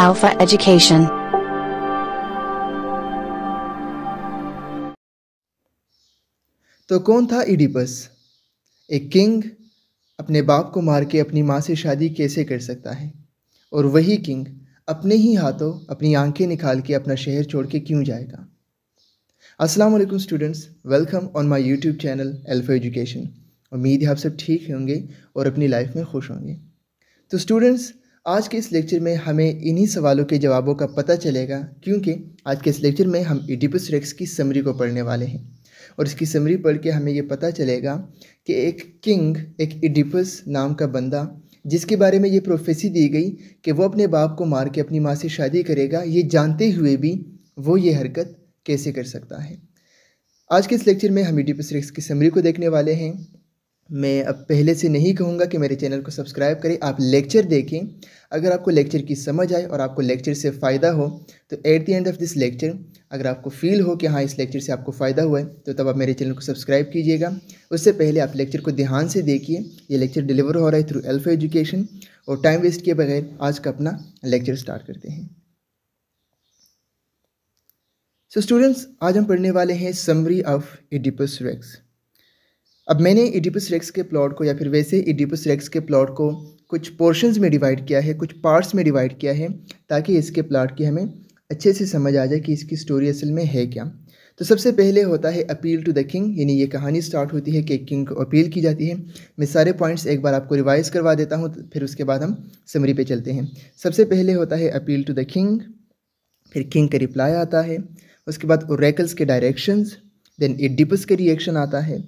Alpha Education. तो कौन था इडिपस एक किंग अपने बाप को मार के अपनी माँ से शादी कैसे कर सकता है और वही किंग अपने ही हाथों अपनी आंखें निकाल के अपना शहर छोड़ के क्यों जाएगा अस्सलाम वालेकुम students welcome on my YouTube channel Alpha Education उम्मीद है आप सब ठीक होंगे और अपनी लाइफ में खुश होंगे तो स्टूडेंट्स आज के इस लेक्चर में हमें इन्हीं सवालों के जवाबों का पता चलेगा क्योंकि आज के इस लेक्चर में हम इडिपस रेक्स की समरी को पढ़ने वाले हैं और इसकी समरी पढ़ के हमें ये पता चलेगा कि एक किंग एक इडिपस नाम का बंदा जिसके बारे में ये प्रोफेसी दी गई कि वो अपने बाप को मार के अपनी माँ से शादी करेगा ये जानते हुए भी वो ये हरकत कैसे कर सकता है आज के इस लेक्चर में हम इडिपस रेक्स की समरी को देखने वाले हैं मैं अब पहले से नहीं कहूँगा कि मेरे चैनल को सब्सक्राइब करें आप लेक्चर देखें अगर आपको लेक्चर की समझ आए और आपको लेक्चर से फ़ायदा हो तो at the end of this lecture अगर आपको फील हो कि हाँ इस लेक्चर से आपको फ़ायदा हुआ है तो तब आप मेरे चैनल को सब्सक्राइब कीजिएगा उससे पहले आप लेक्चर को ध्यान से देखिए ये लेक्चर डिलीवर हो रहा है थ्रू एल्फा एजुकेशन और टाइम वेस्ट किए बगैर आज का अपना लेक्चर स्टार्ट करते हैं सो so स्टूडेंट्स आज हम पढ़ने वाले हैं समरी ऑफ एडिपस रेक्स अब मैंने एडिपस रेक्स के प्लॉट को या फिर वैसे एडिपस रेक्स के प्लॉट को कुछ पोर्शंस में डिवाइड किया है कुछ पार्ट्स में डिवाइड किया है ताकि इसके प्लॉट की हमें अच्छे से समझ आ जाए कि इसकी स्टोरी असल में है क्या तो सबसे पहले होता है अपील टू द किंग यानी ये कहानी स्टार्ट होती है कि किंग को अपील की जाती है मैं सारे पॉइंट्स एक बार आपको रिवाइज़ करवा देता हूँ फिर उसके बाद हम समरी पे चलते हैं सबसे पहले होता है अपील टू द किंग फिर किंग का रिप्लाई आता है उसके बाद ओरेकल्स के डायरेक्शंस देन एडिपस का रिएक्शन आता है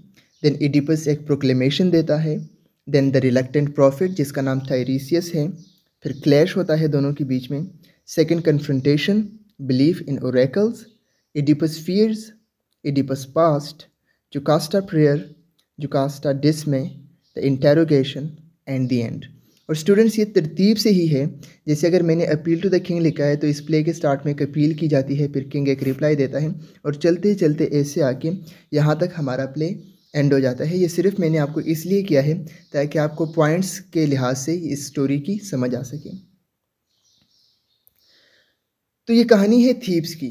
देन इडिपस एक प्रोक्लेमेशन देता है देन द रिलेक्टेंट प्रॉफिट जिसका नाम थायरीसियस है फिर क्लैश होता है दोनों के बीच में second confrontation belief in oracles Oedipus fears Oedipus past Jocasta prayer Jocasta dismay the interrogation and the end और स्टूडेंट्स ये तरतीब से ही है जैसे अगर मैंने अपील टू द किंग लिखा है तो इस प्ले के स्टार्ट में एक अपील की जाती है फिर किंग एक रिप्लाई देता है और चलते चलते ऐसे आके यहाँ तक हमारा प्ले एंड हो जाता है ये सिर्फ मैंने आपको इसलिए किया है ताकि आपको पॉइंट्स के लिहाज से इस स्टोरी की समझ आ सके तो ये कहानी है थीप्स की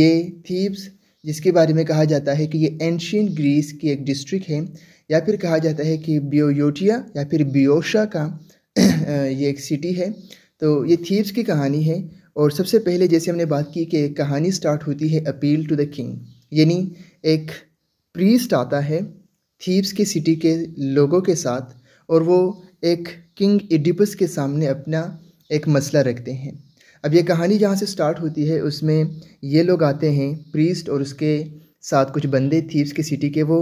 ये थीप्स जिसके बारे में कहा जाता है कि ये एंशियन ग्रीस की एक डिस्ट्रिक्ट है या फिर कहा जाता है कि बियोयोटिया या फिर बियोशा का ये एक सिटी है तो ये थीप्स की कहानी है और सबसे पहले जैसे हमने बात की कि कहानी स्टार्ट होती है अपील टू द किंग यानी एक प्रीस्ट आता है थीब्स की सिटी के लोगों के साथ और वो एक किंग इडिपस के सामने अपना एक मसला रखते हैं अब ये कहानी जहाँ से स्टार्ट होती है उसमें ये लोग आते हैं प्रीस्ट और उसके साथ कुछ बंदे थीव्स की सिटी के वो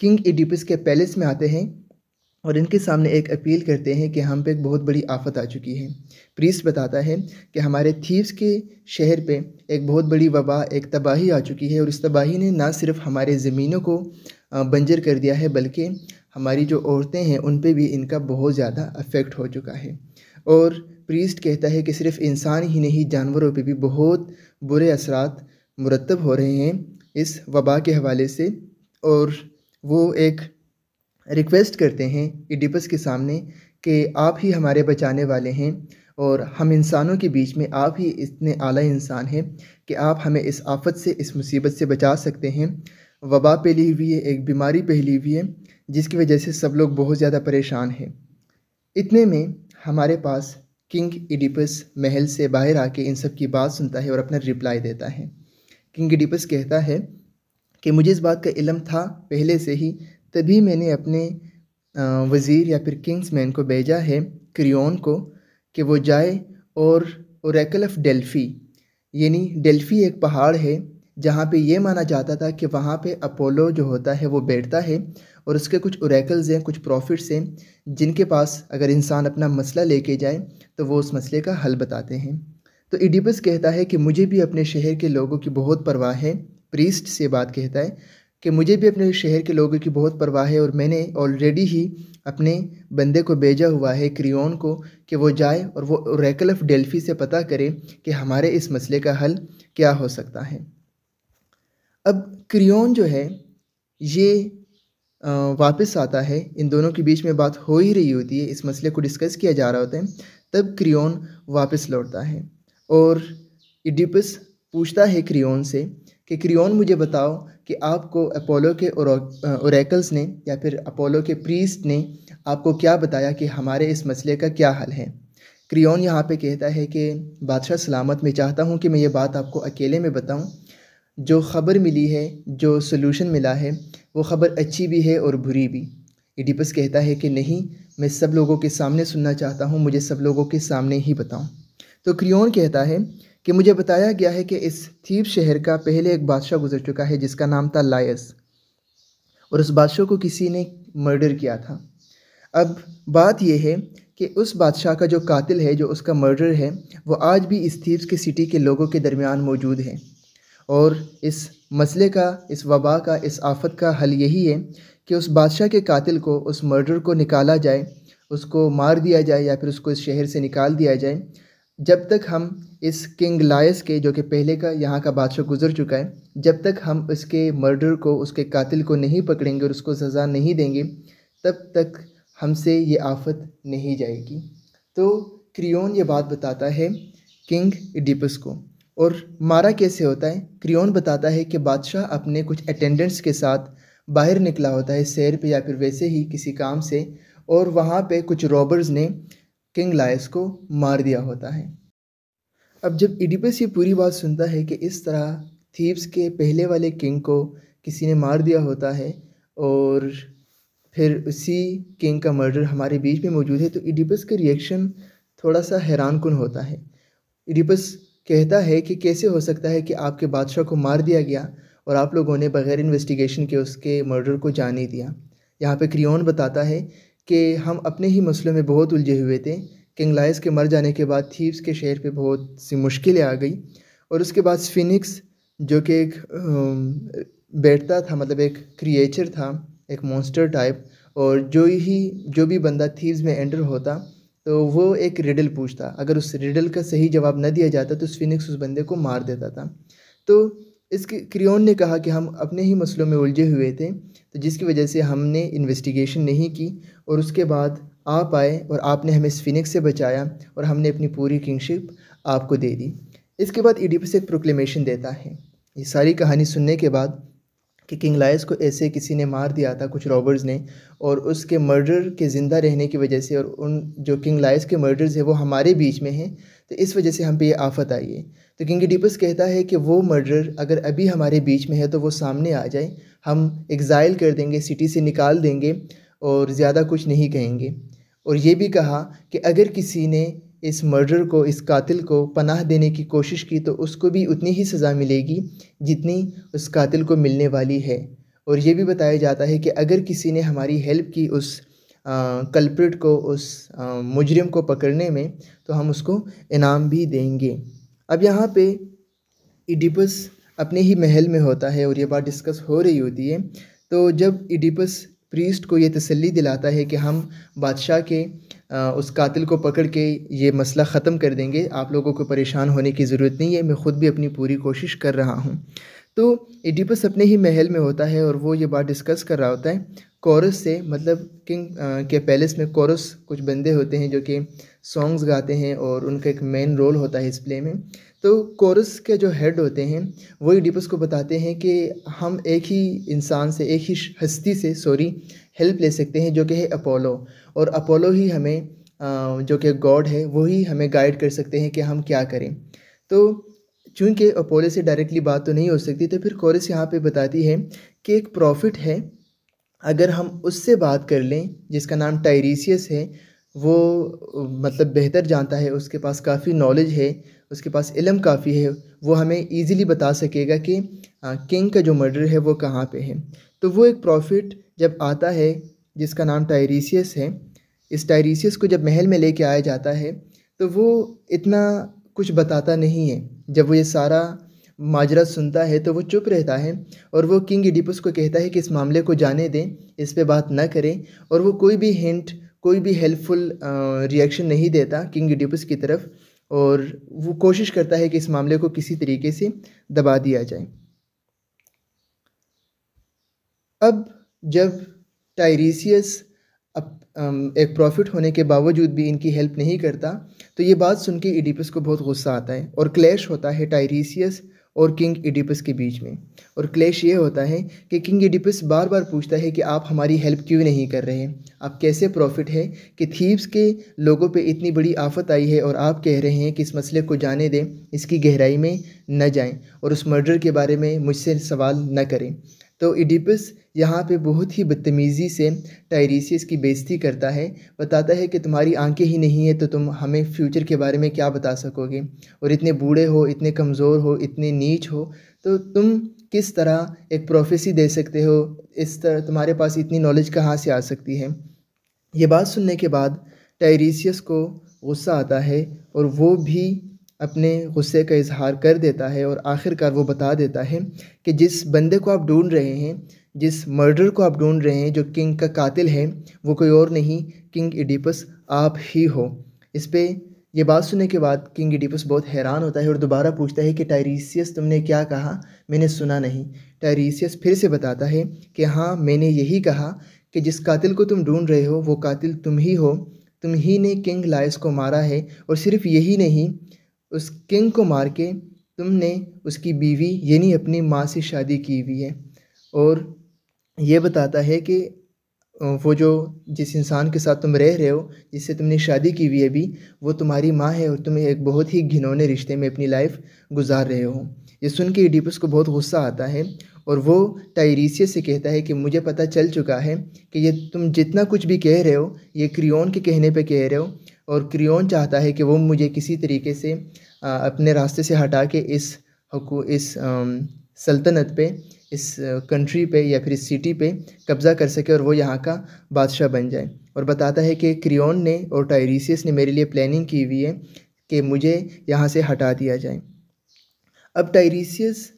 किंग इडिपस के पैलेस में आते हैं और इनके सामने एक अपील करते हैं कि हम पे एक बहुत बड़ी आफत आ चुकी है प्रीस्ट बताता है कि हमारे थीव्स के शहर पे एक बहुत बड़ी वबा एक तबाही आ चुकी है और इस तबाही ने ना सिर्फ हमारे ज़मीनों को बंजर कर दिया है बल्कि हमारी जो औरतें हैं उन पे भी इनका बहुत ज़्यादा अफेक्ट हो चुका है और प्रीस्ट कहता है कि सिर्फ इंसान ही नहीं जानवरों पर भी बहुत बुरे असरात मुरतब हो रहे हैं इस वबा के हवाले से और वो एक रिक्वेस्ट करते हैं इडिपस के सामने कि आप ही हमारे बचाने वाले हैं और हम इंसानों के बीच में आप ही इतने आला इंसान हैं कि आप हमें इस आफत से इस मुसीबत से बचा सकते हैं वबा पहली हुई है एक बीमारी पहली हुई है जिसकी वजह से सब लोग बहुत ज़्यादा परेशान हैं इतने में हमारे पास किंग इडिपस महल से बाहर आके इन सब की बात सुनता है और अपना रिप्लाई देता है किंग इडिपस कहता है कि मुझे इस बात का इलम था पहले से ही तभी मैंने अपने वज़ीर या फिर किंग्स मैन को भेजा है क्रियोन को कि वो जाए और औरकल ऑफ डेल्फ़ी यानी डेल्फ़ी एक पहाड़ है जहाँ पे ये माना जाता था कि वहाँ पे अपोलो जो होता है वो बैठता है और उसके कुछ औरकल्स हैं कुछ प्रॉफिट्स हैं जिनके पास अगर इंसान अपना मसला लेके जाए तो वो उस मसले का हल बताते हैं तो इडिपस कहता है कि मुझे भी अपने शहर के लोगों की बहुत परवाह है प्रीस्ट से बात कहता है कि मुझे भी अपने शहर के लोगों की बहुत परवाह है और मैंने ऑलरेडी ही अपने बंदे को भेजा हुआ है क्रियोन को कि वो जाए और वो रैकल ऑफ डेल्फी से पता करे कि हमारे इस मसले का हल क्या हो सकता है अब क्रियोन जो है ये वापस आता है इन दोनों के बीच में बात हो ही रही होती है इस मसले को डिस्कस किया जा रहा होता है तब क्रियोन वापस लौटता है और इडिपस पूछता है क्रियोन से कि क्रियोन मुझे बताओ कि आपको अपोलो के ओरेकल्स ने या फिर अपोलो के प्रीस्ट ने आपको क्या बताया कि हमारे इस मसले का क्या हल है क्रियोन यहाँ पे कहता है कि बादशाह सलामत मैं चाहता हूँ कि मैं ये बात आपको अकेले में बताऊँ जो ख़बर मिली है जो सलूशन मिला है वो ख़बर अच्छी भी है और बुरी भी इडिपस कहता है कि नहीं मैं सब लोगों के सामने सुनना चाहता हूँ मुझे सब लोगों के सामने ही बताऊँ तो क्रियोन कहता है कि मुझे बताया गया है कि इस थीप शहर का पहले एक बादशाह गुजर चुका है जिसका नाम था लायस और उस बादशाह को किसी ने मर्डर किया था अब बात यह है कि उस बादशाह का जो कातिल है जो उसका मर्डर है वो आज भी इस थीप्स के सिटी के लोगों के दरमियान मौजूद है और इस मसले का इस वबा का इस आफत का हल यही है कि उस बादशाह के कातिल को उस मर्डर को निकाला जाए उसको मार दिया जाए या फिर उसको इस शहर से निकाल दिया जाए जब तक हम इस किंग लायस के जो कि पहले का यहाँ का बादशाह गुजर चुका है जब तक हम उसके मर्डर को उसके कातिल को नहीं पकड़ेंगे और उसको सज़ा नहीं देंगे तब तक हमसे ये आफत नहीं जाएगी तो क्रियोन ये बात बताता है किंग डिपस को और मारा कैसे होता है क्रियोन बताता है कि बादशाह अपने कुछ अटेंडेंट्स के साथ बाहर निकला होता है सैर पे या फिर वैसे ही किसी काम से और वहाँ पे कुछ रॉबर्स ने किंग लायस को मार दिया होता है अब जब इडिपस ये पूरी बात सुनता है कि इस तरह थीव्स के पहले वाले किंग को किसी ने मार दिया होता है और फिर उसी किंग का मर्डर हमारे बीच में मौजूद है तो इडिपस का रिएक्शन थोड़ा सा हैरान कन होता है इडिपस कहता है कि कैसे हो सकता है कि आपके बादशाह को मार दिया गया और आप लोगों ने बगैर इन्वेस्टिगेशन के उसके मर्डर को जाने दिया यहाँ पे क्रियोन बताता है कि हम अपने ही मसलों में बहुत उलझे हुए थे किंग लाइस के मर जाने के बाद थीव्स के शहर पे बहुत सी मुश्किलें आ गई और उसके बाद फिनिक्स जो कि एक बैठता था मतलब एक क्रिएचर था एक मॉन्स्टर टाइप और जो ही जो भी बंदा थीव्स में एंटर होता तो वो एक रिडल पूछता अगर उस रिडल का सही जवाब न दिया जाता तो फिनिक्स उस बंदे को मार देता था तो इसके क्रियोन ने कहा कि हम अपने ही मसलों में उलझे हुए थे तो जिसकी वजह से हमने इन्वेस्टिगेशन नहीं की और उसके बाद आप आए और आपने हमें स्फिनिक्स से बचाया और हमने अपनी पूरी किंगशिप आपको दे दी इसके बाद से एक प्रोक्लेमेशन देता है ये सारी कहानी सुनने के बाद कि किंग लायस को ऐसे किसी ने मार दिया था कुछ रॉबर्स ने और उसके मर्डर के ज़िंदा रहने की वजह से और उन जो किंग लायस के मर्डर्स हैं वो हमारे बीच में हैं तो इस वजह से हम पे ये आफत आई है तो किंग डिपस कहता है कि वो मर्डर अगर अभी हमारे बीच में है तो वो सामने आ जाए हम एग्ज़ाइल कर देंगे सिटी से निकाल देंगे और ज़्यादा कुछ नहीं कहेंगे और ये भी कहा कि अगर किसी ने इस मर्डर को इस कातिल को पनाह देने की कोशिश की तो उसको भी उतनी ही सज़ा मिलेगी जितनी उस कातिल को मिलने वाली है और ये भी बताया जाता है कि अगर किसी ने हमारी हेल्प की उस कल्प्रिट को उस मुजरिम को पकड़ने में तो हम उसको इनाम भी देंगे अब यहाँ पे इडिपस अपने ही महल में होता है और ये बात डिस्कस हो रही होती है तो जब इडिपस प्रीस्ट को ये तसल्ली दिलाता है कि हम बादशाह के उस कातिल को पकड़ के ये मसला ख़त्म कर देंगे आप लोगों को परेशान होने की ज़रूरत नहीं है मैं ख़ुद भी अपनी पूरी कोशिश कर रहा हूँ तो एडिपस अपने ही महल में होता है और वो ये बात डिस्कस कर रहा होता है कोरस से मतलब किंग के पैलेस में कोरस कुछ बंदे होते हैं जो कि सॉन्ग्स गाते हैं और उनका एक मेन रोल होता है इस प्ले में तो कोरस के जो हेड होते हैं वो डिपस को बताते हैं कि हम एक ही इंसान से एक ही हस्ती से सॉरी हेल्प ले सकते हैं जो कि है अपोलो और अपोलो ही हमें जो कि गॉड है वही हमें गाइड कर सकते हैं कि हम क्या करें तो चूँकि अपोलो से डायरेक्टली बात तो नहीं हो सकती तो फिर कोरस यहाँ पे बताती है कि एक प्रॉफिट है अगर हम उससे बात कर लें जिसका नाम टायरीसियस है वो मतलब बेहतर जानता है उसके पास काफ़ी नॉलेज है उसके पास इलम काफ़ी है वो हमें ईज़िली बता सकेगा कि किंग का जो मर्डर है वो कहाँ पे है तो वो एक प्रॉफिट जब आता है जिसका नाम टायरीसियस है इस टायरीसियस को जब महल में लेके आया जाता है तो वो इतना कुछ बताता नहीं है जब वो ये सारा माजरा सुनता है तो वो चुप रहता है और वो किंग इडिपस को कहता है कि इस मामले को जाने दें इस पर बात ना करें और वो कोई भी हिंट कोई भी हेल्पफुल रिएक्शन नहीं देता किंग इडिपस की तरफ और वो कोशिश करता है कि इस मामले को किसी तरीके से दबा दिया जाए अब जब टायरीसियस एक प्रॉफिट होने के बावजूद भी इनकी हेल्प नहीं करता तो ये बात सुन के ईडिपस को बहुत गुस्सा आता है और क्लैश होता है टायरीसियस और किंग इडिपस के बीच में और क्लेश ये होता है कि किंग इडिपस बार बार पूछता है कि आप हमारी हेल्प क्यों नहीं कर रहे आप कैसे प्रॉफिट है कि थीव्स के लोगों पे इतनी बड़ी आफत आई है और आप कह रहे हैं कि इस मसले को जाने दें इसकी गहराई में न जाएं और उस मर्डर के बारे में मुझसे सवाल न करें तो इडिपस यहाँ पे बहुत ही बदतमीज़ी से टायरीसियस की बेइज्जती करता है बताता है कि तुम्हारी आंखें ही नहीं है तो तुम हमें फ्यूचर के बारे में क्या बता सकोगे और इतने बूढ़े हो इतने कमज़ोर हो इतने नीच हो तो तुम किस तरह एक प्रोफेसी दे सकते हो इस तरह तुम्हारे पास इतनी नॉलेज कहाँ से आ सकती है ये बात सुनने के बाद टायरीसियस को गुस्सा आता है और वो भी अपने गुस्से का इजहार कर देता है और आखिरकार वो बता देता है कि जिस बंदे को आप ढूंढ रहे हैं जिस मर्डर को आप ढूंढ रहे हैं जो किंग का कातिल है वो कोई और नहीं किंग इडिपस आप ही हो इस पर यह बात सुनने के बाद किंग इडिपस बहुत हैरान होता है और दोबारा पूछता है कि टायरीसियस तुमने क्या कहा मैंने सुना नहीं टायरीसियस फिर से बताता है कि हाँ मैंने यही कहा कि जिस कातिल को तुम ढूंढ रहे हो वो कातिल तुम ही हो तुम ही ने किंग लाइस को मारा है और सिर्फ यही नहीं उस किंग को मार के तुमने उसकी बीवी यानी अपनी माँ से शादी की हुई है और ये बताता है कि वो जो जिस इंसान के साथ तुम रह रहे हो जिससे तुमने शादी की हुई है अभी वो तुम्हारी माँ है और तुम एक बहुत ही घिनौने रिश्ते में अपनी लाइफ गुजार रहे हो ये सुन के इडिपस को बहुत गुस्सा आता है और वो टायरीसियस से कहता है कि मुझे पता चल चुका है कि ये तुम जितना कुछ भी कह रहे हो ये क्रियोन के कहने पे कह रहे हो और क्रियोन चाहता है कि वो मुझे किसी तरीके से अपने रास्ते से हटा के इस इस सल्तनत पे इस कंट्री पे या फिर इस सिटी पे कब्ज़ा कर सके और वो यहाँ का बादशाह बन जाए और बताता है कि क्रियोन ने और टायरीसियस ने मेरे लिए प्लानिंग की हुई है कि मुझे यहाँ से हटा दिया जाए अब टायरीसियस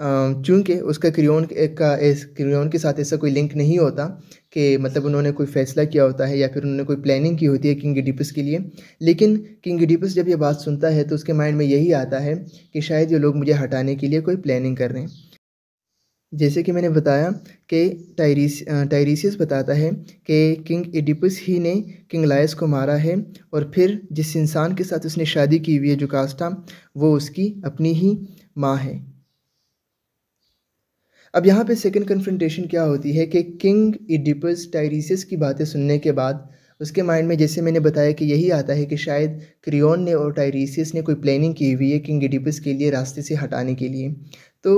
चूँकि उसका क्रियोन का इस क्रियोन के साथ ऐसा कोई लिंक नहीं होता कि मतलब उन्होंने कोई फैसला किया होता है या फिर उन्होंने कोई प्लानिंग की होती है किंग एडिपस के लिए लेकिन किंग एडिपस जब ये बात सुनता है तो उसके माइंड में यही आता है कि शायद ये लोग मुझे हटाने के लिए कोई प्लानिंग कर रहे हैं जैसे कि मैंने बताया कि टायरिस टायरिसियस बताता है कि किंग एडिपस ही ने किंग लायस को मारा है और फिर जिस इंसान के साथ उसने शादी की हुई है जो कास्टा वो उसकी अपनी ही माँ है अब यहाँ पे सेकंड कन्फ्रंटेशन क्या होती है कि किंग इडिपस टायरिसिस की बातें सुनने के बाद उसके माइंड में जैसे मैंने बताया कि यही आता है कि शायद क्रियोन ने और टायरिसिस ने कोई प्लानिंग की हुई है किंग इडिपस के लिए रास्ते से हटाने के लिए तो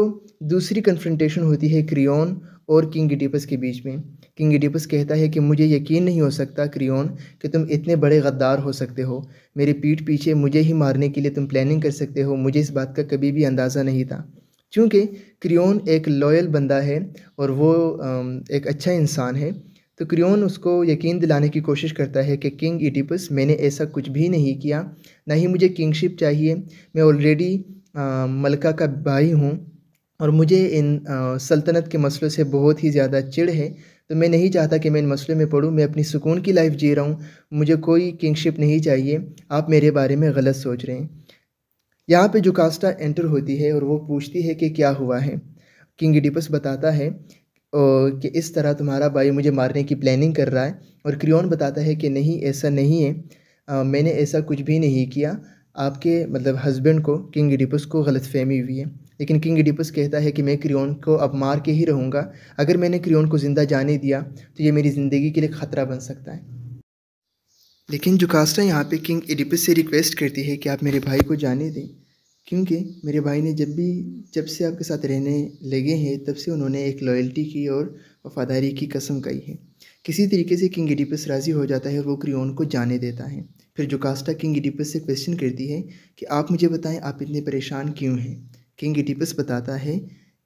दूसरी कन्फ्रंटेशन होती है क्रियोन और किंग इडिपस के बीच में किंग इडिपस कहता है कि मुझे यकीन नहीं हो सकता क्रियोन कि तुम इतने बड़े गद्दार हो सकते हो मेरे पीठ पीछे मुझे ही मारने के लिए तुम प्लानिंग कर सकते हो मुझे इस बात का कभी भी अंदाज़ा नहीं था चूँकि क्रियोन एक लॉयल बंदा है और वो एक अच्छा इंसान है तो क्रियोन उसको यकीन दिलाने की कोशिश करता है कि किंग इडिपस मैंने ऐसा कुछ भी नहीं किया ना ही मुझे किंगशिप चाहिए मैं ऑलरेडी मलका का भाई हूँ और मुझे इन सल्तनत के मसलों से बहुत ही ज़्यादा चिड़ है तो मैं नहीं चाहता कि मैं इन मसलों में पढ़ूँ मैं अपनी सुकून की लाइफ जी रहा हूँ मुझे कोई किंगशिप नहीं चाहिए आप मेरे बारे में गलत सोच रहे हैं यहाँ पे जोकास्टा एंटर होती है और वो पूछती है कि क्या हुआ है किंग डिपस बताता है कि इस तरह तुम्हारा भाई मुझे मारने की प्लानिंग कर रहा है और क्रियोन बताता है कि नहीं ऐसा नहीं है आ, मैंने ऐसा कुछ भी नहीं किया आपके मतलब हस्बैंड को किंग डिपस को गलत फहमी हुई है लेकिन किंग डिपस कहता है कि मैं क्रियोन को अब मार के ही रहूँगा अगर मैंने क्रियोन को ज़िंदा जाने दिया तो ये मेरी ज़िंदगी के लिए ख़तरा बन सकता है लेकिन जुकास्टा यहाँ पे किंग एडिपस से रिक्वेस्ट करती है कि आप मेरे भाई को जाने दें क्योंकि मेरे भाई ने जब भी जब से आपके साथ रहने लगे हैं तब से उन्होंने एक लॉयल्टी की और वफादारी की कसम कही है किसी तरीके से किंग एडिपस राज़ी हो जाता है और वो क्रियोन को जाने देता है फिर जुकास्टा किंग एडिपस से क्वेश्चन करती है कि आप मुझे बताएं आप इतने परेशान क्यों हैं किंग एडिपस बताता है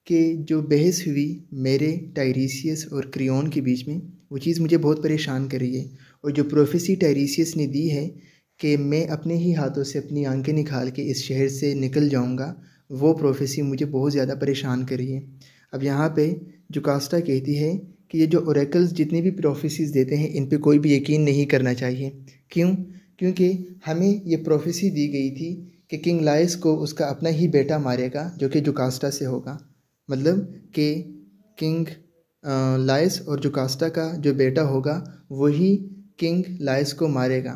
कि जो बहस हुई मेरे टायरीसियस और क्रियोन के बीच में वो चीज़ मुझे बहुत परेशान कर रही है और जो प्रोफेसी टेरिसियस ने दी है कि मैं अपने ही हाथों से अपनी आंखें निकाल के इस शहर से निकल जाऊंगा वो प्रोफेसी मुझे बहुत ज़्यादा परेशान करी है अब यहाँ पे जो कास्टा कहती है कि ये जो औरकल्स जितनी भी प्रोफेसीज़ देते हैं इन पर कोई भी यकीन नहीं करना चाहिए क्यों क्योंकि हमें ये प्रोफेसी दी गई थी कि किंग लाइस को उसका अपना ही बेटा मारेगा जो कि जुकास्टा से होगा मतलब कि किंग लाइस और जुकास्टा का जो बेटा होगा वही किंग लाइस को मारेगा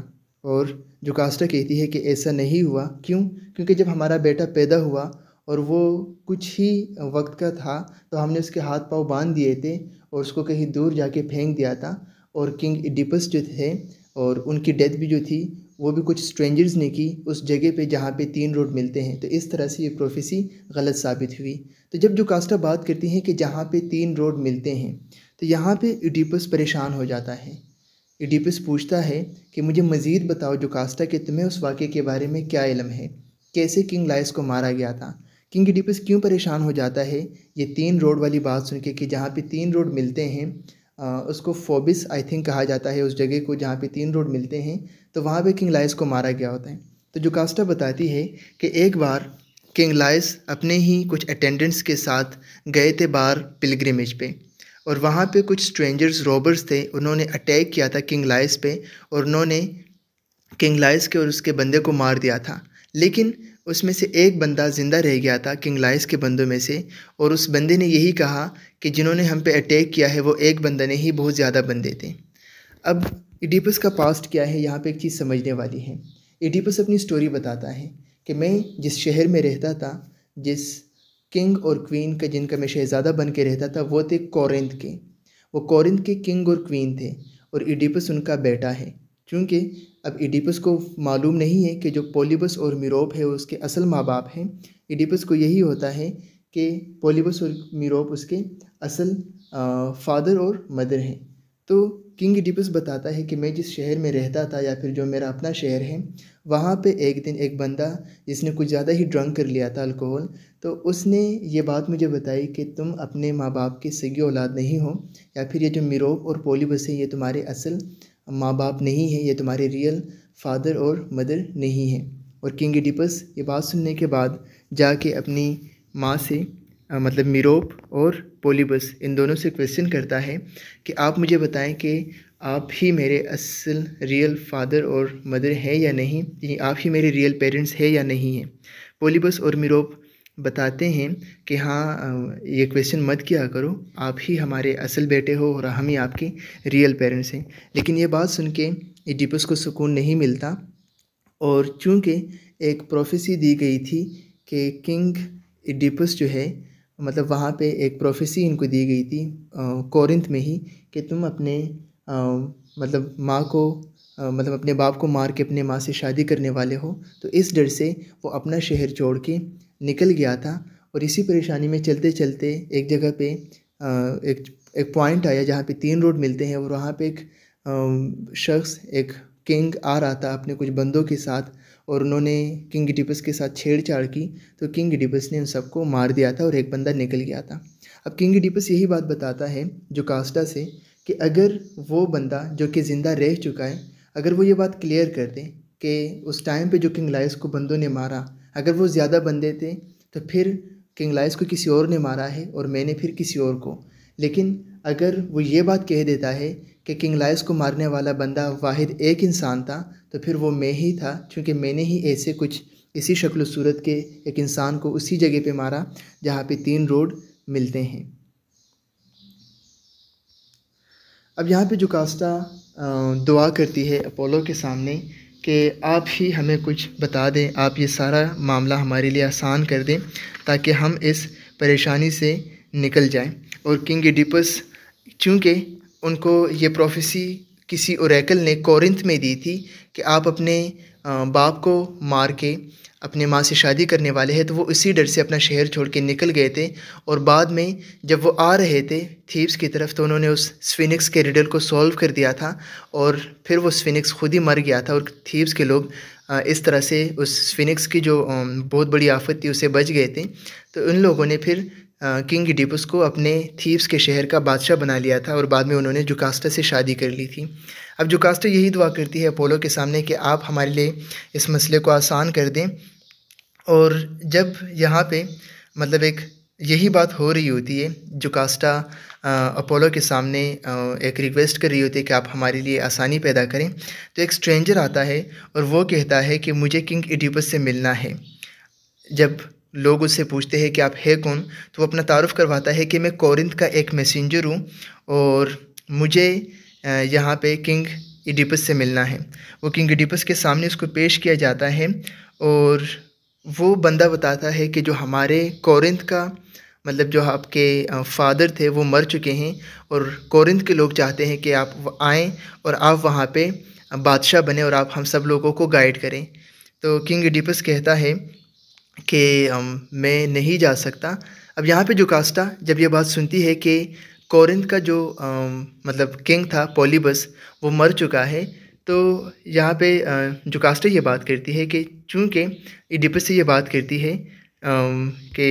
और जुकास्टा कहती है कि ऐसा नहीं हुआ क्यों क्योंकि जब हमारा बेटा पैदा हुआ और वो कुछ ही वक्त का था तो हमने उसके हाथ पाँव बांध दिए थे और उसको कहीं दूर जाके फेंक दिया था और किंग डिपस जो थे और उनकी डेथ भी जो थी वो भी कुछ स्ट्रेंजर्स ने की उस जगह पे जहाँ पे तीन रोड मिलते हैं तो इस तरह से ये प्रोफेसी गलत साबित हुई तो जब जो कास्टा बात करती हैं कि जहाँ पे तीन रोड मिलते हैं तो यहाँ पे यूटिपस परेशान हो जाता है ईडिपस पूछता है कि मुझे मज़ीद बताओ कास्टा कि तुम्हें उस वाक़े के बारे में क्या इलम है कैसे किंग लाइस को मारा गया था किंग ईडिपस क्यों परेशान हो जाता है ये तीन रोड वाली बात सुन के कि जहाँ पे तीन रोड मिलते हैं आ, उसको फोबिस आई थिंक कहा जाता है उस जगह को जहाँ पे तीन रोड मिलते हैं तो वहाँ पे किंग लाइस को मारा गया होता है तो कास्टा बताती है कि एक बार किंग लाइस अपने ही कुछ अटेंडेंट्स के साथ गए थे बार पिलग्रमेज पर और वहाँ पे कुछ स्ट्रेंजर्स रॉबर्स थे उन्होंने अटैक किया था किंग लाइस पे और उन्होंने किंग लाइस के और उसके बंदे को मार दिया था लेकिन उसमें से एक बंदा ज़िंदा रह गया था किंग लाइस के बंदों में से और उस बंदे ने यही कहा कि जिन्होंने हम पे अटैक किया है वो एक बंदा ने ही बहुत ज़्यादा बंदे थे अब इडिपस का पास्ट क्या है यहाँ पर एक चीज़ समझने वाली है इडिपस अपनी स्टोरी बताता है कि मैं जिस शहर में रहता था जिस किंग और क्वीन का जिनका मैं शहज़ादा बन के रहता था वो थे कोरिंद के वो कोरिंद के किंग और क्वीन थे और इडिपस उनका बेटा है चूँकि अब इडिपस को मालूम नहीं है कि जो पोलिबस और मीरोप है उसके असल माँ बाप हैं इडिपस को यही होता है कि पोलिबस और मीरोप उसके असल फादर और मदर हैं तो किंग डिपस बताता है कि मैं जिस शहर में रहता था या फिर जो मेरा अपना शहर है वहाँ पे एक दिन एक बंदा जिसने कुछ ज़्यादा ही ड्रंक कर लिया था अल्कोहल तो उसने ये बात मुझे बताई कि तुम अपने माँ बाप के सगी औलाद नहीं हो या फिर ये जो मिरोब और पोलिबस है ये तुम्हारे असल माँ बाप नहीं है ये तुम्हारे रियल फादर और मदर नहीं है और किंग डिपस ये बात सुनने के बाद जाके अपनी माँ से मतलब मीरोप और पोलिबस इन दोनों से क्वेश्चन करता है कि आप मुझे बताएं कि आप ही मेरे असल रियल फादर और मदर हैं या नहीं आप ही मेरे रियल पेरेंट्स हैं या नहीं हैं पोलिबस और मीरोप बताते हैं कि हाँ ये क्वेश्चन मत किया करो आप ही हमारे असल बेटे हो और हम ही आपके रियल पेरेंट्स हैं लेकिन ये बात सुन के इडिपस को सुकून नहीं मिलता और चूँकि एक प्रोफेसी दी गई थी कि किंग इडिपस जो है मतलब वहाँ पे एक प्रोफेसी इनको दी गई थी कोरिंथ में ही कि तुम अपने मतलब माँ को मतलब अपने बाप को मार के अपने माँ से शादी करने वाले हो तो इस डर से वो अपना शहर छोड़ के निकल गया था और इसी परेशानी में चलते चलते एक जगह पे एक एक पॉइंट आया जहाँ पे तीन रोड मिलते हैं और वहाँ पे एक शख्स एक किंग आ रहा था अपने कुछ बंदों के साथ और उन्होंने किंग डिपस के साथ छेड़छाड़ की तो किंग डिपस ने उन सबको मार दिया था और एक बंदा निकल गया था अब किंग डिपस यही बात बताता है जो कास्टा से कि अगर वो बंदा जो कि ज़िंदा रह चुका है अगर वो ये बात क्लियर कर दें कि उस टाइम पे जो किंग लाइस को बंदों ने मारा अगर वो ज़्यादा बंदे थे तो फिर किंग लाइस को किसी और ने मारा है और मैंने फिर किसी और को लेकिन अगर वो ये बात कह देता है कि किंग लाइस को मारने वाला बंदा वाहिद एक इंसान था तो फिर वो मैं ही था क्योंकि मैंने ही ऐसे कुछ इसी शक्ल सूरत के एक इंसान को उसी जगह पे मारा जहाँ पे तीन रोड मिलते हैं अब यहाँ पे जुकास्टा दुआ करती है अपोलो के सामने कि आप ही हमें कुछ बता दें आप ये सारा मामला हमारे लिए आसान कर दें ताकि हम इस परेशानी से निकल जाएं और किंग डिपस चूँकि उनको ये प्रोफेसी किसी ओरेकल ने कोरिंथ में दी थी कि आप अपने बाप को मार के अपने माँ से शादी करने वाले हैं तो वो इसी डर से अपना शहर छोड़ के निकल गए थे और बाद में जब वो आ रहे थे थीप्स की तरफ तो उन्होंने उस स्विनिक्स के रिडल को सॉल्व कर दिया था और फिर वो स्विनिक्स खुद ही मर गया था और थीप्स के लोग इस तरह से उस स्विनिक्स की जो बहुत बड़ी आफत थी उससे बच गए थे तो उन लोगों ने फिर किंग डिपस को अपने थीप्स के शहर का बादशाह बना लिया था और बाद में उन्होंने जुकास्टा से शादी कर ली थी अब जुकास्टा यही दुआ करती है अपोलो के सामने कि आप हमारे लिए इस मसले को आसान कर दें और जब यहाँ पे मतलब एक यही बात हो रही होती है जुकास्टा अपोलो के सामने एक रिक्वेस्ट कर रही होती है कि आप हमारे लिए आसानी पैदा करें तो एक स्ट्रेंजर आता है और वो कहता है कि मुझे किंग एडिपस से मिलना है जब लोग उससे पूछते हैं कि आप है कौन तो वो अपना तारुफ करवाता है कि मैं कोरिंद का एक मैसेंजर हूँ और मुझे यहाँ पे किंग इडिपस से मिलना है वो किंग इडिपस के सामने उसको पेश किया जाता है और वो बंदा बताता है कि जो हमारे कोरिंद का मतलब जो आपके फादर थे वो मर चुके हैं और कोरिंद के लोग चाहते हैं कि आप आएँ और आप वहाँ पर बादशाह बने और आप हम सब लोगों को गाइड करें तो किंग डिपस कहता है कि मैं नहीं जा सकता अब यहाँ पे कास्टा जब ये बात सुनती है कि कोरिंथ का जो मतलब किंग था पॉलीबस वो मर चुका है तो यहाँ पे जोकास्टा ये बात करती है कि चूँकि इडिपस से ये बात करती है कि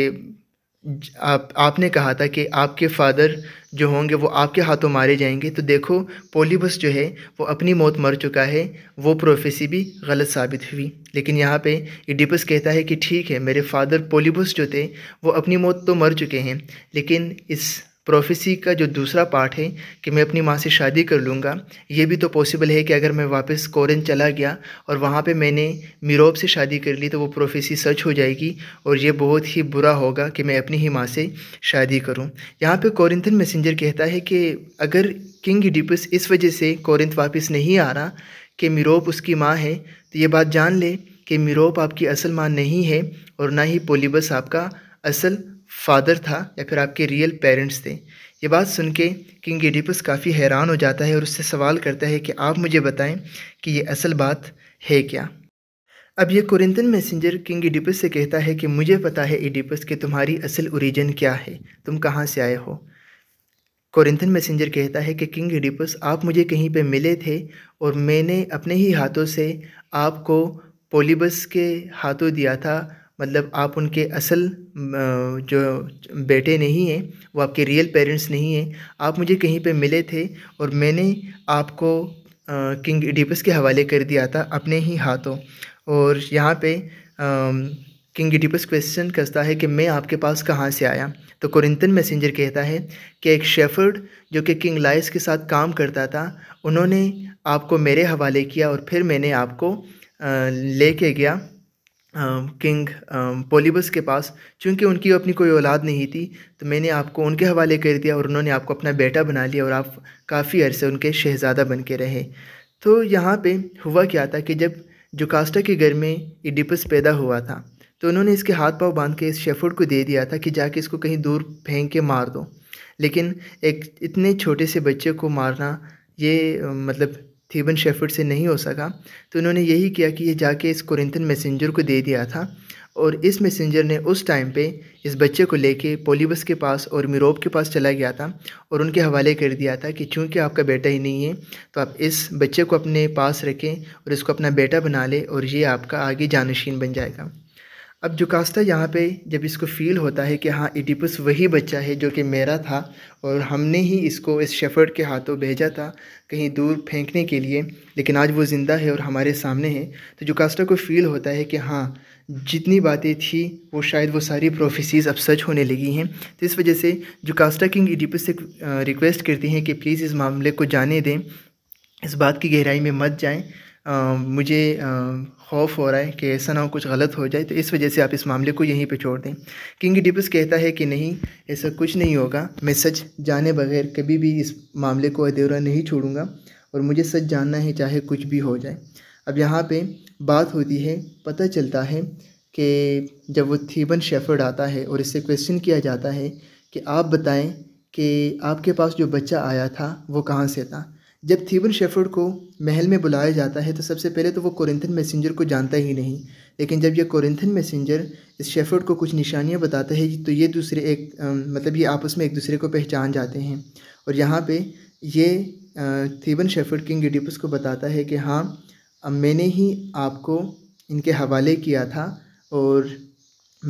आप आपने कहा था कि आपके फ़ादर जो होंगे वो आपके हाथों मारे जाएंगे तो देखो पोलिबस जो है वो अपनी मौत मर चुका है वो प्रोफेसी भी गलत साबित हुई लेकिन यहाँ पे इडिपस कहता है कि ठीक है मेरे फादर पोलिबस जो थे वो अपनी मौत तो मर चुके हैं लेकिन इस प्रोफेसी का जो दूसरा पार्ट है कि मैं अपनी माँ से शादी कर लूँगा ये भी तो पॉसिबल है कि अगर मैं वापस कोरन चला गया और वहाँ पे मैंने मीरोब से शादी कर ली तो वो प्रोफेसी सच हो जाएगी और ये बहुत ही बुरा होगा कि मैं अपनी ही माँ से शादी करूँ यहाँ पे कोरिंथन मैसेंजर कहता है कि अगर किंग डिपस इस वजह से कोरिंथ वापस नहीं आ रहा कि मीरोप उसकी माँ है तो ये बात जान ले कि मीरोप आपकी असल माँ नहीं है और ना ही पोलिबस आपका असल फादर था या फिर आपके रियल पेरेंट्स थे ये बात सुन के किंग एडिपस काफ़ी हैरान हो जाता है और उससे सवाल करता है कि आप मुझे बताएं कि ये असल बात है क्या अब ये कुरिंदन मैसेंजर किंग एडिपस से कहता है कि मुझे पता है एडिपस कि तुम्हारी असल ओरिजिन क्या है तुम कहाँ से आए हो कोरिंथन मैसेंजर कहता है कि किंग एडिपस आप मुझे कहीं पे मिले थे और मैंने अपने ही हाथों से आपको पोलिबस के हाथों दिया था मतलब आप उनके असल जो बेटे नहीं हैं वो आपके रियल पेरेंट्स नहीं हैं आप मुझे कहीं पे मिले थे और मैंने आपको किंग एडिपस के हवाले कर दिया था अपने ही हाथों और यहाँ पे किंग एडिपस क्वेश्चन करता है कि मैं आपके पास कहाँ से आया तो कुरिंतन मैसेंजर कहता है कि एक शेफर्ड जो कि किंग लाइस के साथ काम करता था उन्होंने आपको मेरे हवाले किया और फिर मैंने आपको लेके गया किंग पोलिबस के पास चूँकि उनकी अपनी कोई औलाद नहीं थी तो मैंने आपको उनके हवाले कर दिया और उन्होंने आपको अपना बेटा बना लिया और आप काफ़ी अरसे उनके शहज़ादा बन के रहे तो यहाँ पे हुआ क्या था कि जब जुकास्टा के घर में इडिपस पैदा हुआ था तो उन्होंने इसके हाथ पाँव बांध के इस शेफर्ड को दे दिया था कि जाके इसको कहीं दूर फेंक के मार दो लेकिन एक इतने छोटे से बच्चे को मारना ये मतलब थीबन शेफर्ड से नहीं हो सका तो उन्होंने यही किया कि ये जाके इस कुरिंथन मैसेंजर को दे दिया था और इस मैसेंजर ने उस टाइम पे इस बच्चे को लेके पोलीबस के पास और मिरोब के पास चला गया था और उनके हवाले कर दिया था कि चूंकि आपका बेटा ही नहीं है तो आप इस बच्चे को अपने पास रखें और इसको अपना बेटा बना लें और ये आपका आगे जानशीन बन जाएगा अब जुकास्ता यहाँ पे जब इसको फील होता है कि हाँ इडिपस वही बच्चा है जो कि मेरा था और हमने ही इसको इस शेफर्ड के हाथों भेजा था कहीं दूर फेंकने के लिए लेकिन आज वो ज़िंदा है और हमारे सामने है तो जुकास्टा को फील होता है कि हाँ जितनी बातें थी वो शायद वो सारी प्रोफेसीज़ अब सच होने लगी हैं तो इस वजह से जुकास्टा किंग इडिपस से रिक्वेस्ट करती हैं कि प्लीज़ इस मामले को जाने दें इस बात की गहराई में मत जाएँ मुझे खौफ हो रहा है कि ऐसा ना हो कुछ गलत हो जाए तो इस वजह से आप इस मामले को यहीं पे छोड़ दें किंग डिपस कहता है कि नहीं ऐसा कुछ नहीं होगा मैं सच जाने बगैर कभी भी इस मामले को अधूरा नहीं छोड़ूंगा और मुझे सच जानना है चाहे कुछ भी हो जाए अब यहाँ पे बात होती है पता चलता है कि जब वो थीबन शेफर्ड आता है और इससे क्वेश्चन किया जाता है कि आप बताएं कि आपके पास जो बच्चा आया था वो कहाँ से था जब थीबन शेफर्ड को महल में बुलाया जाता है तो सबसे पहले तो वो कोरिंथन मैसेंजर को जानता ही नहीं लेकिन जब ये कोरिंथन मैसेंजर इस शेफर्ड को कुछ निशानियाँ बताता है तो ये दूसरे एक आ, मतलब ये आपस में एक दूसरे को पहचान जाते हैं और यहाँ पे ये थीबन शेफर्ड किंग डिपस को बताता है कि हाँ मैंने ही आपको इनके हवाले किया था और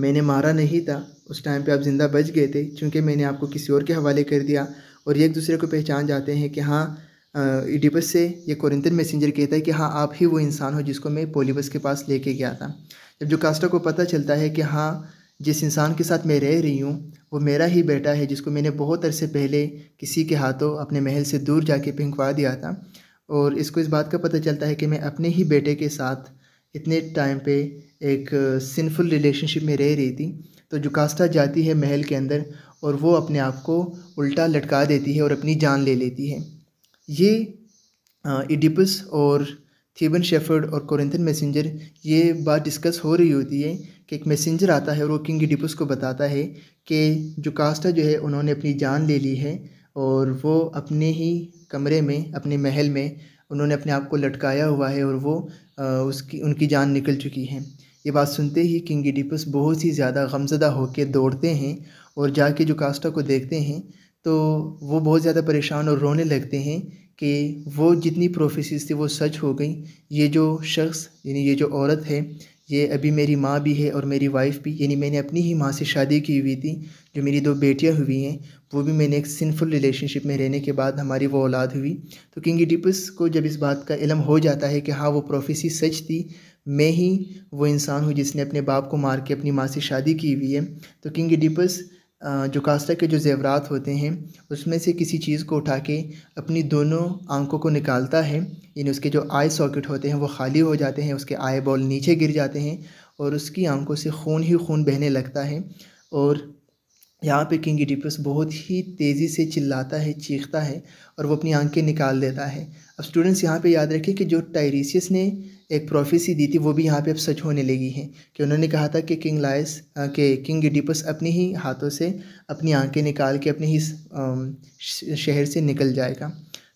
मैंने मारा नहीं था उस टाइम पर आप ज़िंदा बच गए थे चूँकि मैंने आपको किसी और के हवाले कर दिया और ये एक दूसरे को पहचान जाते हैं कि हाँ ईडिपस से ये कोरिंथन मैसेंजर कहता है कि हाँ आप ही वो इंसान हो जिसको मैं पोलिबस के पास लेके गया था जब कास्टा को पता चलता है कि हाँ जिस इंसान के साथ मैं रह रही हूँ वो मेरा ही बेटा है जिसको मैंने बहुत अरसे पहले किसी के हाथों अपने महल से दूर जाके पिंकवा दिया था और इसको इस बात का पता चलता है कि मैं अपने ही बेटे के साथ इतने टाइम पे एक सिनफुल रिलेशनशिप में रह रही थी तो जुकास्टा जाती है महल के अंदर और वो अपने आप को उल्टा लटका देती है और अपनी जान ले लेती है ये इडिपस और थीबन शेफर्ड और कोरिंथन मैसेंजर ये बात डिस्कस हो रही होती है कि एक मैसेंजर आता है और वो किंग इडिपस को बताता है कि जो कास्टा जो है उन्होंने अपनी जान ले ली है और वो अपने ही कमरे में अपने महल में उन्होंने अपने आप को लटकाया हुआ है और वो आ, उसकी उनकी जान निकल चुकी है ये बात सुनते ही किंग इडिपस बहुत ही ज़्यादा गमजदा होकर दौड़ते हैं और जाके जो कास्टा को देखते हैं तो वो बहुत ज़्यादा परेशान और रोने लगते हैं कि वो जितनी प्रोफेसिस थी वो सच हो गई ये जो शख़्स यानी ये जो औरत है ये अभी मेरी माँ भी है और मेरी वाइफ़ भी यानी मैंने अपनी ही माँ से शादी की हुई थी जो मेरी दो बेटियाँ हुई हैं वो भी मैंने एक सिंफुल रिलेशनशिप में रहने के बाद हमारी वो औलाद हुई तो किंग डिपस को जब इस बात का इलम हो जाता है कि हाँ वो प्रोफेसी सच थी मैं ही वो इंसान हूँ जिसने अपने बाप को मार के अपनी माँ से शादी की हुई है तो किंग डिपस जो कास्टा के जो ज़ेवरात होते हैं उसमें से किसी चीज़ को उठा के अपनी दोनों आँखों को निकालता है यानी उसके जो आई सॉकेट होते हैं वो खाली हो जाते हैं उसके आई बॉल नीचे गिर जाते हैं और उसकी आँखों से खून ही खून बहने लगता है और यहाँ पे किंग डिपस बहुत ही तेज़ी से चिल्लाता है चीखता है और वो अपनी आंखें निकाल देता है अब स्टूडेंट्स यहाँ पे याद रखें कि जो टायरीसियस ने एक प्रोफेसी दी थी वो भी यहाँ पे अब सच होने लगी है कि उन्होंने कहा था कि किंग लाइस के किंग यूडिपस अपने ही हाथों से अपनी आंखें निकाल के अपने ही शहर से निकल जाएगा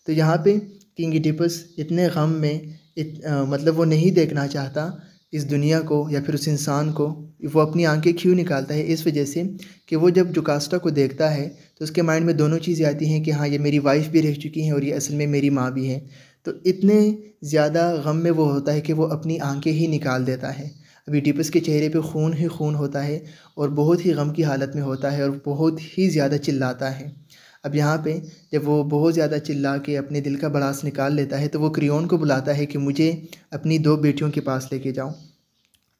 तो यहाँ पे किंग यूडिपस इतने गम में इत, आ, मतलब वो नहीं देखना चाहता इस दुनिया को या फिर उस इंसान को वो अपनी आंखें क्यों निकालता है इस वजह से कि वो जब जुकास्टा को देखता है तो उसके माइंड में दोनों चीज़ें आती हैं कि हाँ ये मेरी वाइफ़ भी रह चुकी हैं और ये असल में मेरी माँ भी है तो इतने ज़्यादा गम में वो होता है कि वो अपनी आंखें ही निकाल देता है अभी डिपस के चेहरे पे खून ही खून होता है और बहुत ही गम की हालत में होता है और बहुत ही ज़्यादा चिल्लाता है अब यहाँ पे जब वो बहुत ज़्यादा चिल्ला के अपने दिल का बड़ास निकाल लेता है तो वो क्रियोन को बुलाता है कि मुझे अपनी दो बेटियों के पास लेके जाऊँ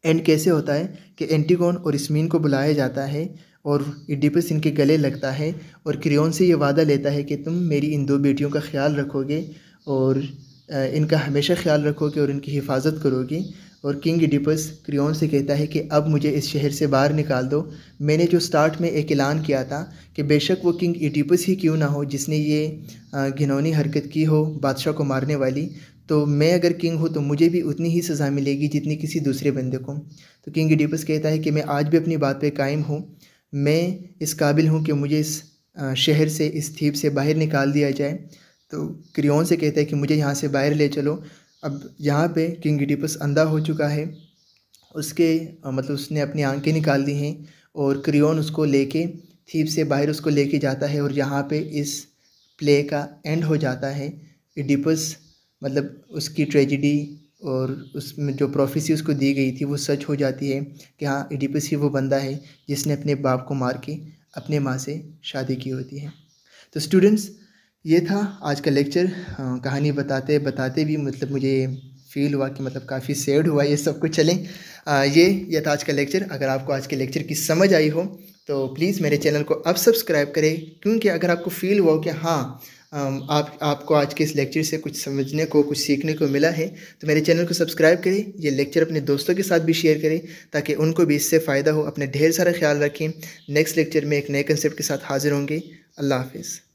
एंड कैसे होता है कि एंटीगोन और इसमिन को बुलाया जाता है और डिपस इनके गले लगता है और क्रियोन से ये वादा लेता है कि तुम मेरी इन दो बेटियों का ख्याल रखोगे और इनका हमेशा ख्याल रखोगे और इनकी हिफाजत करोगी और किंग डिपस क्रियोन से कहता है कि अब मुझे इस शहर से बाहर निकाल दो मैंने जो स्टार्ट में एक ऐलान किया था कि बेशक वो किंग इडिपस ही क्यों ना हो जिसने ये घिनौनी हरकत की हो बादशाह को मारने वाली तो मैं अगर किंग हूँ तो मुझे भी उतनी ही सज़ा मिलेगी जितनी किसी दूसरे बंदे को तो किंग एडिपस कहता है कि मैं आज भी अपनी बात पर कायम हूँ मैं इस काबिल हूँ कि मुझे इस शहर से इस थीप से बाहर निकाल दिया जाए तो क्रियोन से कहता है कि मुझे यहाँ से बाहर ले चलो अब यहाँ पे किंग इडिपस अंधा हो चुका है उसके मतलब उसने अपनी आंखें निकाल दी हैं और क्रियोन उसको लेके थीप से बाहर उसको लेके जाता है और यहाँ पे इस प्ले का एंड हो जाता है इडिपस मतलब उसकी ट्रेजिडी और उसमें जो प्रोफेसी उसको दी गई थी वो सच हो जाती है कि हाँ इडिपस ही वो बंदा है जिसने अपने बाप को मार के अपने माँ से शादी की होती है तो स्टूडेंट्स ये था आज का लेक्चर कहानी बताते बताते भी मतलब मुझे फील हुआ कि मतलब काफ़ी सेड हुआ ये सब कुछ चलें आ, ये यह था आज का लेक्चर अगर आपको आज के लेक्चर की समझ आई हो तो प्लीज़ मेरे चैनल को अब सब्सक्राइब करें क्योंकि अगर आपको फील हुआ कि हाँ आप आपको आज के इस लेक्चर से कुछ समझने को कुछ सीखने को मिला है तो मेरे चैनल को सब्सक्राइब करें ये लेक्चर अपने दोस्तों के साथ भी शेयर करें ताकि उनको भी इससे फ़ायदा हो अपने ढेर सारा ख्याल रखें नेक्स्ट लेक्चर में एक नए कंसेप्ट के साथ हाजिर होंगे अल्लाह हाफिज़